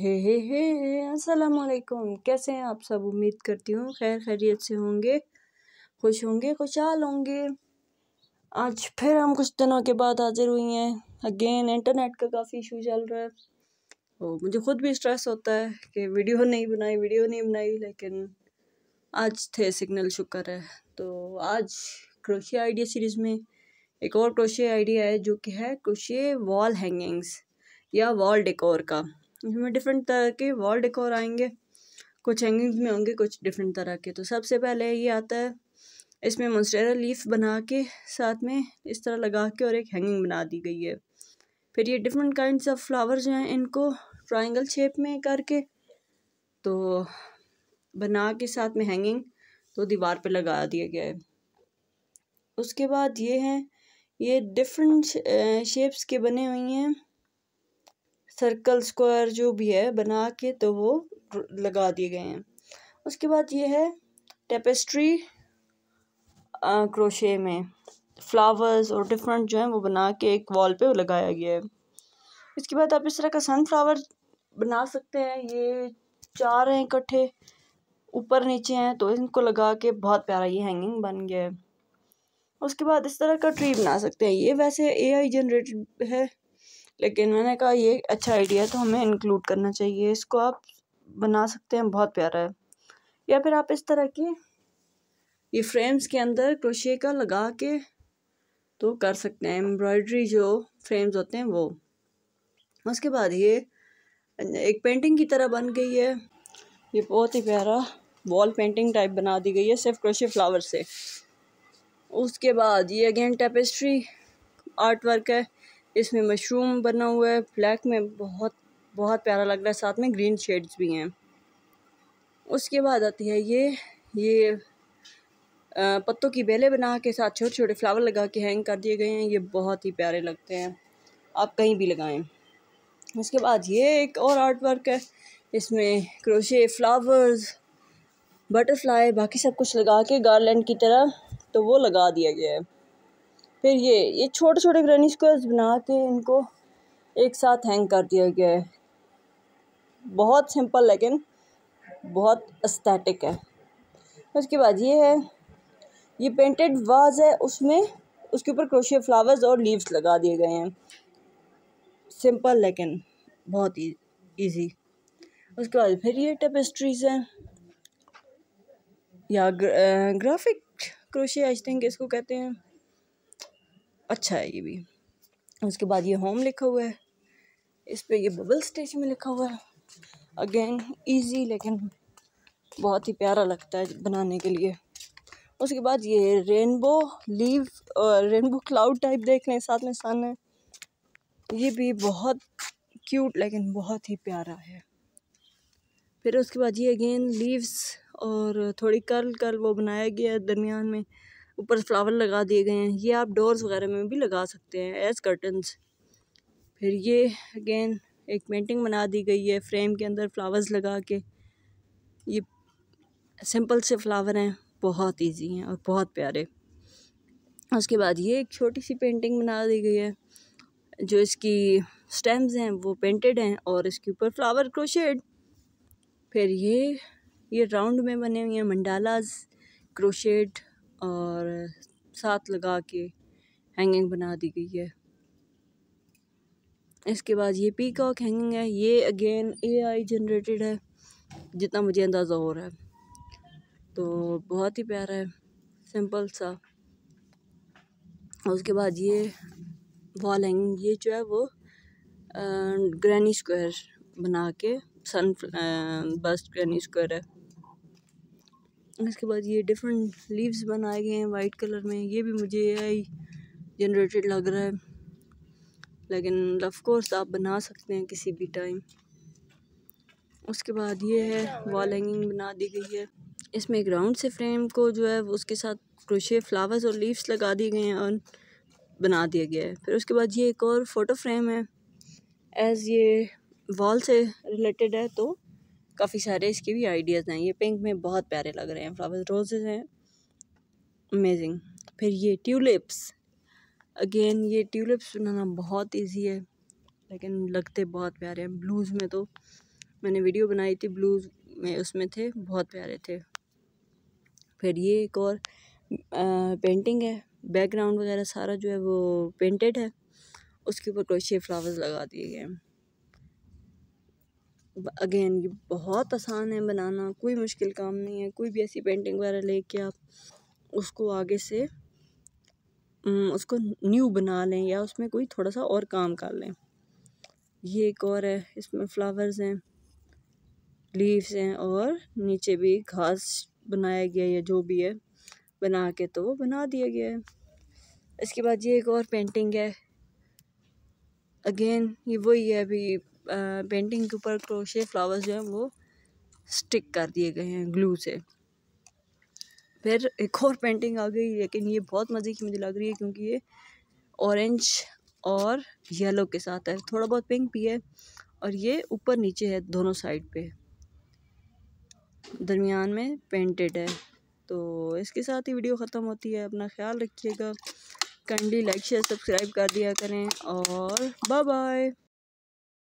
हे हे हे अस्सलाम वालेकुम कैसे हैं आप सब उम्मीद करती हूँ खैर खैरियत से होंगे खुश होंगे खुशहाल होंगे आज फिर हम कुछ दिनों के बाद हाजिर हुई हैं अगेन इंटरनेट का काफ़ी इशू चल रहा है तो मुझे ख़ुद भी स्ट्रेस होता है कि वीडियो नहीं बनाई वीडियो नहीं बनाई लेकिन आज थे सिग्नल शुक्र है तो आज क्रोशिया आइडिया सीरीज़ में एक और क्रोशिया आइडिया है जो कि है क्रोशिया वॉल हैंगिंग्स या वॉल डेकोर का इसमें डिफरेंट तरह के वॉल डेकोर आएंगे कुछ हैंगिंग्स में होंगे कुछ डिफरेंट तरह के तो सबसे पहले ये आता है इसमें मोन्स्टेरा लीफ बना के साथ में इस तरह लगा के और एक हैंगिंग बना दी गई है फिर ये डिफरेंट काइंड ऑफ फ्लावर्स जो हैं इनको ट्राइंगल शेप में करके तो बना के साथ में हैंगिंग तो दीवार पे लगा दिया गया है उसके बाद ये हैं ये डिफरेंट शेप्स के बने हुए हैं सर्कल स्क्वायर जो भी है बना के तो वो लगा दिए गए हैं उसके बाद ये है टेपेस्ट्री क्रोशे में फ्लावर्स और डिफरेंट जो हैं वो बना के एक वॉल पे लगाया गया है इसके बाद आप इस तरह का सनफ्लावर बना सकते हैं ये चार हैं इकट्ठे ऊपर नीचे हैं तो इनको लगा के बहुत प्यारा ये हैंगिंग बन गया है उसके बाद इस तरह का ट्री बना सकते हैं ये वैसे एआई जनरेटेड है लेकिन मैंने कहा ये अच्छा आइडिया है तो हमें इंक्लूड करना चाहिए इसको आप बना सकते हैं बहुत प्यारा है या फिर आप इस तरह की ये फ्रेम्स के अंदर क्रोशिए का लगा के तो कर सकते हैं एम्ब्रॉयड्री जो फ्रेम्स होते हैं वो उसके बाद ये एक पेंटिंग की तरह बन गई है ये बहुत ही प्यारा वॉल पेंटिंग टाइप बना दी गई है सिर्फ क्रोशे फ्लावर से उसके बाद ये अगेन टेपेस्ट्री आर्ट वर्क है इसमें मशरूम बना हुआ है ब्लैक में बहुत बहुत प्यारा लग रहा है साथ में ग्रीन शेड्स भी हैं उसके बाद आती है ये ये पत्तों की बेलें बना के साथ छोटे छोटे फ्लावर लगा के हैंग कर दिए गए हैं ये बहुत ही प्यारे लगते हैं आप कहीं भी लगाएं उसके बाद ये एक और आर्ट वर्क है इसमें क्रोशे फ्लावर्स बटरफ्लाई बाकी सब कुछ लगा के गार्लैंड की तरह तो वो लगा दिया गया है फिर ये ये छोटे छोटे ग्रैनी स्क्वायर्स बना के इनको एक साथ हैंग कर दिया गया है बहुत सिंपल लेकिन बहुत अस्थेटिक है उसके बाद ये है ये पेंटेड वाज है उसमें उसके ऊपर क्रोशिया फ्लावर्स और लीव्स लगा दिए गए हैं सिंपल लेकिन बहुत ही e-, ईजी उसके बाद फिर ये टेपेस्ट्रीज हैं या ग्राफिक क्रोशिया आई थिंक इसको कहते हैं अच्छा है ये भी उसके बाद ये होम लिखा हुआ है इस पर यह बबल स्टेज में लिखा हुआ है अगेन ईजी लेकिन बहुत ही प्यारा लगता है बनाने के लिए उसके बाद ये रेनबो लीव और रेनबो क्लाउड टाइप देख रहे हैं साथ में सन है ये भी बहुत क्यूट लेकिन बहुत ही प्यारा है फिर उसके बाद ये अगेन लीव्स और थोड़ी कर्ल कर्ल वो बनाया गया है दरमियान में ऊपर फ्लावर लगा दिए गए हैं ये आप डोर्स वगैरह में भी लगा सकते हैं एज कर्टन्स फिर ये अगेन एक पेंटिंग बना दी गई है फ्रेम के अंदर फ्लावर्स लगा के ये सिंपल से फ्लावर हैं बहुत इजी हैं और बहुत प्यारे उसके बाद ये एक छोटी सी पेंटिंग बना दी गई है जो इसकी स्टेम्स हैं वो पेंटेड हैं और इसके ऊपर फ्लावर क्रोशेड फिर ये ये राउंड में बने हुए हैं मंडालाज क्रोशेड और साथ लगा के हैंगिंग बना दी गई है इसके बाद ये पीकॉक हैंगिंग है ये अगेन एआई जनरेटेड है जितना मुझे अंदाज़ा हो रहा है तो बहुत ही प्यारा है सिंपल सा उसके बाद ये वॉल हैंगिंग ये जो है वो ग्रैनी स्क्वायर बना के सन बस्ट ग्रैनी स्क्वायर है उसके बाद ये डिफरेंट लीव्स बनाए गए हैं वाइट कलर में ये भी मुझे आई जनरेटेड लग रहा है लेकिन ऑफकोर्स आप बना सकते हैं किसी भी टाइम उसके बाद ये है वॉल हैंगिंग बना दी गई है इसमें ग्राउंड से फ्रेम को जो है उसके साथ क्रोशे फ्लावर्स और लीव्स लगा दिए गए हैं और बना दिया गया है फिर उसके बाद ये एक और फ़ोटो फ्रेम है एज़ ये वॉल से रिलेटेड है तो काफ़ी सारे इसके भी आइडियाज़ हैं ये पिंक में बहुत प्यारे लग रहे हैं फ्लावर्स रोजेज हैं अमेजिंग फिर ये ट्यूलिप्स अगेन ये ट्यूलिप्स बनाना बहुत इजी है लेकिन लगते बहुत प्यारे हैं ब्लूज़ में तो मैंने वीडियो बनाई थी ब्लूज़ में उसमें थे बहुत प्यारे थे फिर ये एक और आ, पेंटिंग है बैकग्राउंड वगैरह सारा जो है वो पेंटेड है उसके ऊपर क्रोशिए फ्लावर्स लगा दिए गए हैं अगेन ये बहुत आसान है बनाना कोई मुश्किल काम नहीं है कोई भी ऐसी पेंटिंग वगैरह लेके आप उसको आगे से उसको न्यू बना लें या उसमें कोई थोड़ा सा और काम कर लें ये एक और है इसमें फ्लावर्स हैं लीव्स हैं और नीचे भी घास बनाया गया है या जो भी है बना के तो वो बना दिया गया है इसके बाद ये एक और पेंटिंग है अगेन ये वही है अभी पेंटिंग के ऊपर क्रोशे फ्लावर्स जो हैं वो स्टिक कर दिए गए हैं ग्लू से फिर एक और पेंटिंग आ गई लेकिन ये बहुत मज़े की मुझे लग रही है क्योंकि ये ऑरेंज और येलो के साथ है थोड़ा बहुत पिंक भी है और ये ऊपर नीचे है दोनों साइड पे दरमियान में पेंटेड है तो इसके साथ ही वीडियो ख़त्म होती है अपना ख्याल रखिएगा कंडी लाइक शेयर सब्सक्राइब कर दिया करें और बाय बाय